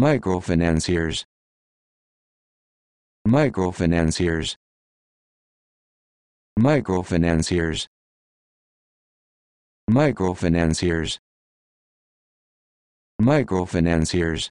Microfinanciers. Microfinanciers. Microfinanciers. Microfinanciers. Microfinanciers.